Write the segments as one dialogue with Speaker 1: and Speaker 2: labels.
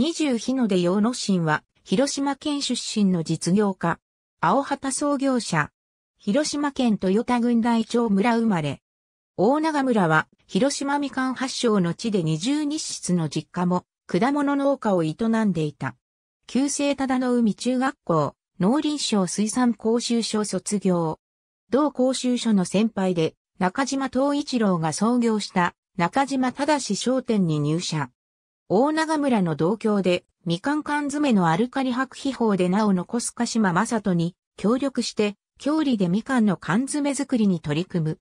Speaker 1: 20日の出洋野心は、広島県出身の実業家、青旗創業者、広島県豊田郡大町村生まれ。大長村は、広島みかん発祥の地で二十日室の実家も、果物農家を営んでいた。旧姓忠の海中学校、農林省水産講習所卒業。同講習所の先輩で、中島東一郎が創業した、中島忠商店に入社。大長村の同郷で、みかん缶詰のアルカリ白皮法で名を残す鹿島正人に協力して、郷里でみかんの缶詰作りに取り組む。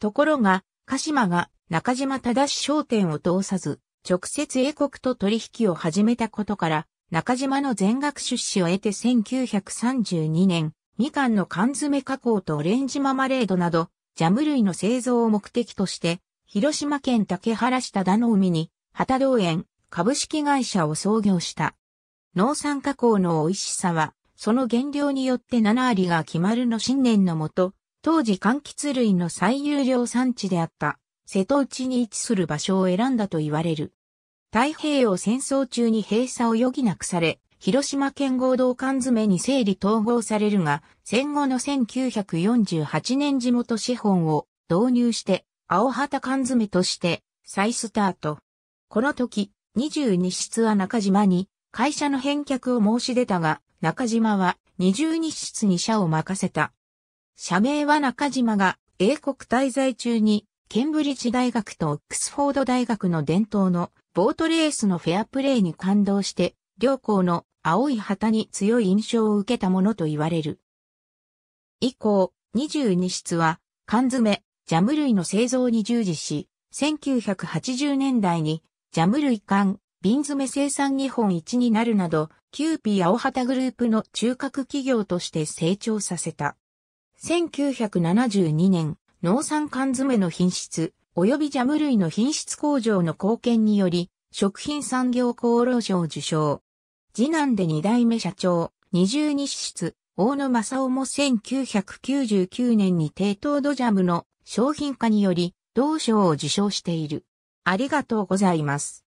Speaker 1: ところが、鹿島が中島忠商店を通さず、直接英国と取引を始めたことから、中島の全額出資を得て1932年、みかんの缶詰加工とオレンジママレードなど、ジャム類の製造を目的として、広島県竹原下田の海に、旗道園、株式会社を創業した。農産加工の美味しさは、その原料によって7割が決まるの信念のもと、当時柑橘類の最有量産地であった、瀬戸内に位置する場所を選んだと言われる。太平洋戦争中に閉鎖を余儀なくされ、広島県合同缶詰に整理統合されるが、戦後の1948年地元資本を導入して、青旗缶詰として再スタート。この時、22室は中島に会社の返却を申し出たが、中島は22室に社を任せた。社名は中島が英国滞在中にケンブリッジ大学とオックスフォード大学の伝統のボートレースのフェアプレーに感動して、両校の青い旗に強い印象を受けたものと言われる。以降、22室は缶詰、ジャム類の製造に従事し、1980年代にジャム類缶、瓶詰生産日本一になるなど、キューピー青旗グループの中核企業として成長させた。1972年、農産缶詰の品質、及びジャム類の品質向上の貢献により、食品産業厚労省受賞。次男で二代目社長、二重二室、大野正夫も1999年に低糖度ジャムの商品化により、同賞を受賞している。ありがとうございます。